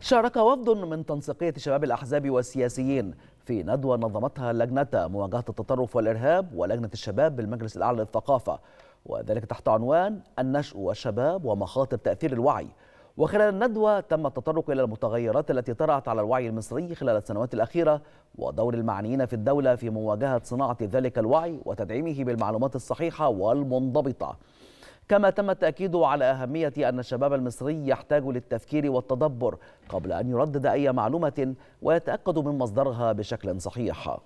شارك وفد من تنسيقية شباب الأحزاب والسياسيين في ندوة نظمتها لجنة مواجهة التطرف والإرهاب ولجنة الشباب بالمجلس الأعلى للثقافة وذلك تحت عنوان النشء والشباب ومخاطر تأثير الوعي وخلال الندوة تم التطرق إلى المتغيرات التي طرأت على الوعي المصري خلال السنوات الأخيرة ودور المعنيين في الدولة في مواجهة صناعة ذلك الوعي وتدعيمه بالمعلومات الصحيحة والمنضبطة كما تم التأكيد على أهمية أن الشباب المصري يحتاج للتفكير والتدبر قبل أن يردد أي معلومة ويتأكد من مصدرها بشكل صحيح